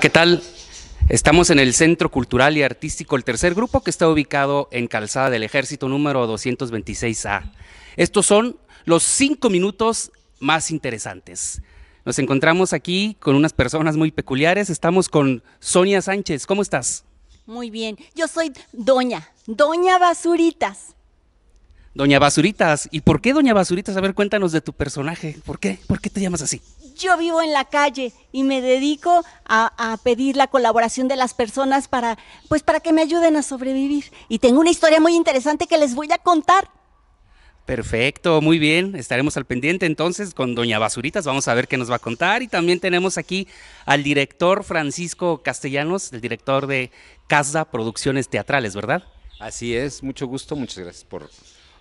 ¿qué tal? Estamos en el Centro Cultural y Artístico, el tercer grupo que está ubicado en Calzada del Ejército número 226A. Estos son los cinco minutos más interesantes. Nos encontramos aquí con unas personas muy peculiares. Estamos con Sonia Sánchez. ¿Cómo estás? Muy bien. Yo soy Doña, Doña Basuritas. Doña Basuritas. ¿Y por qué Doña Basuritas? A ver, cuéntanos de tu personaje. ¿Por qué? ¿Por qué te llamas así? Yo vivo en la calle y me dedico a, pedir la colaboración de las personas para, pues, para que me ayuden a sobrevivir. Y tengo una historia muy interesante que les voy a contar. Perfecto, muy bien. Estaremos al pendiente entonces con Doña Basuritas. Vamos a ver qué nos va a contar. Y también tenemos aquí al director Francisco Castellanos, el director de Casa Producciones Teatrales, ¿verdad? Así es, mucho gusto, muchas gracias por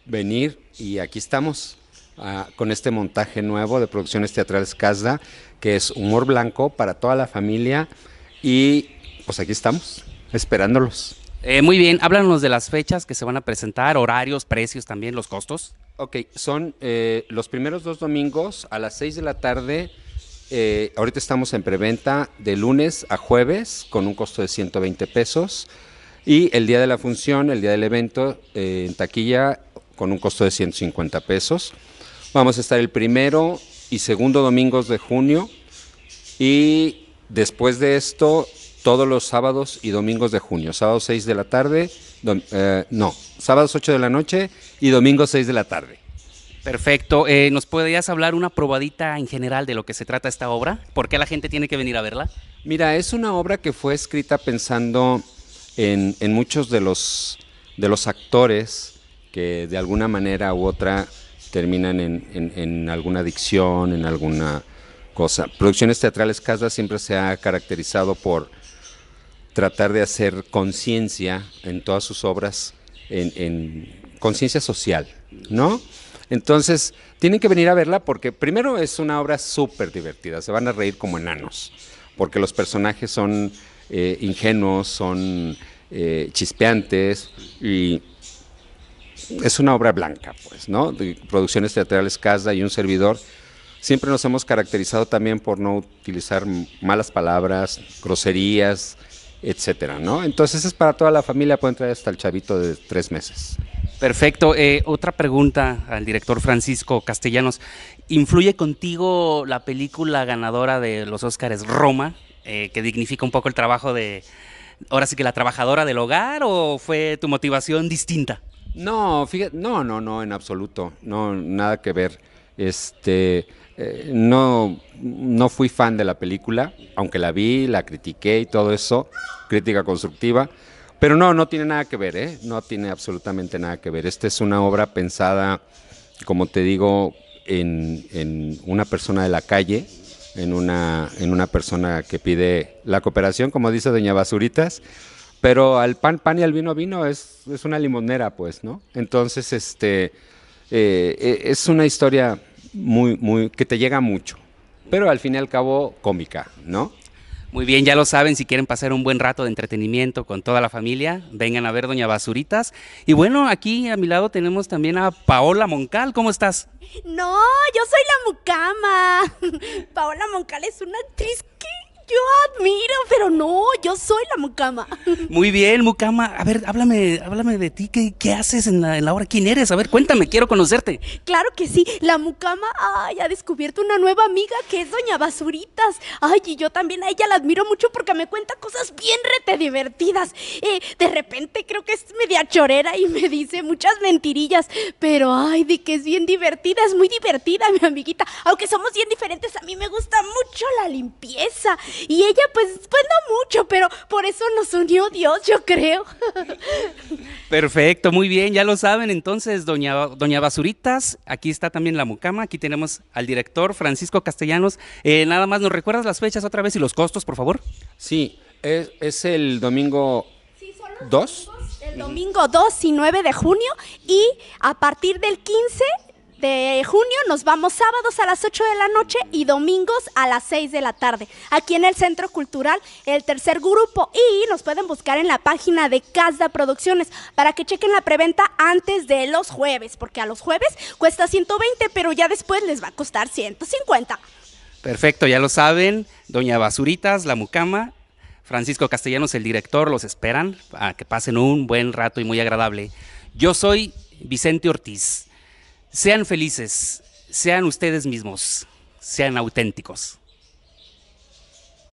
venir y aquí estamos con este montaje nuevo de producciones teatrales Casda, que es humor blanco para toda la familia. Y pues aquí estamos, esperándolos. Eh, muy bien, háblanos de las fechas que se van a presentar, horarios, precios también, los costos. Ok, son eh, los primeros dos domingos a las 6 de la tarde. Eh, ahorita estamos en preventa de lunes a jueves con un costo de 120 pesos. Y el día de la función, el día del evento, en taquilla con un costo de 150 pesos. Vamos a estar el primero y segundo domingos de junio y después de esto todos los sábados y domingos de junio. Sábado 6 de la tarde, eh, no, sábados 8 de la noche y domingo 6 de la tarde. Perfecto. Eh, ¿Nos podrías hablar una probadita en general de lo que se trata esta obra? ¿Por qué la gente tiene que venir a verla? Mira, es una obra que fue escrita pensando en, en muchos de los, de los actores que de alguna manera u otra terminan en, alguna adicción, en alguna cosa. Producciones teatrales Casa siempre se ha caracterizado por tratar de hacer conciencia en todas sus obras, en, conciencia social, ¿no? Entonces, tienen que venir a verla porque primero es una obra súper divertida, se van a reír como enanos, porque los personajes son eh, ingenuos, son eh, chispeantes y es una obra blanca, pues, ¿no? De producciones teatrales casa y un servidor. Siempre nos hemos caracterizado también por no utilizar malas palabras, groserías, etcétera, ¿no? Entonces es para toda la familia, puede entrar hasta el chavito de tres meses. Perfecto. Eh, otra pregunta al director Francisco Castellanos. ¿Influye contigo la película ganadora de los Óscares, Roma, eh, que dignifica un poco el trabajo de, ahora sí que la trabajadora del hogar, o fue tu motivación distinta? No, fíjate, no, no, no, en absoluto, no, nada que ver. Este, eh, no, no fui fan de la película, aunque la vi, la critiqué y todo eso, crítica constructiva, pero no, no tiene nada que ver, ¿eh? no tiene absolutamente nada que ver. Esta es una obra pensada, como te digo, en, en una persona de la calle, en una, en una persona que pide la cooperación, como dice doña Basuritas, pero al pan, pan y al vino, vino es, una limonera, pues, ¿no? Entonces, este, eh, e, es una historia muy, muy, que te llega mucho, pero al fin y al cabo cómica, ¿no? Muy bien, ya lo saben, si quieren pasar un buen rato de entretenimiento con toda la familia, vengan a ver Doña Basuritas. Y bueno, aquí a mi lado tenemos también a Paola Moncal, ¿cómo estás? No, yo soy la mucama. Paola Moncal es una actriz que yo admiro, pero no, yo soy la mucama. Muy bien, mucama. A ver, háblame, háblame de ti. ¿Qué, haces en la, hora? ¿Quién eres? A ver, cuéntame, quiero conocerte. Claro que sí. La mucama ay, ha descubierto una nueva amiga que es Doña Basuritas. Ay, y yo también a ella la admiro mucho porque me cuenta cosas bien rete divertidas. Eh, de repente creo que es media chorera y me dice muchas mentirillas. Pero ay, de que es bien divertida, es muy divertida, mi amiguita. Aunque somos bien diferentes, a mí me gusta mucho la limpieza. Y ella, pues, pues no mucho, pero por eso nos unió Dios, yo creo. Perfecto, muy bien, ya lo saben. Entonces, doña, doña Basuritas, aquí está también la mucama, aquí tenemos al director Francisco Castellanos. Eh, nada más, ¿nos recuerdas las fechas otra vez y los costos, por favor? Sí, es, el domingo 2. el domingo 2 y 9 de junio y a partir del 15 de junio nos vamos sábados a las 8 de la noche y domingos a las 6 de la tarde, aquí en el Centro Cultural El Tercer Grupo. Y nos pueden buscar en la página de Casda Producciones para que chequen la preventa antes de los jueves, porque a los jueves cuesta 120, pero ya después les va a costar 150. Perfecto, ya lo saben, Doña Basuritas, La Mucama. Francisco Castellanos, el director, los esperan a que pasen un buen rato y muy agradable. Yo soy Vicente Ortiz. Sean felices, sean ustedes mismos, sean auténticos.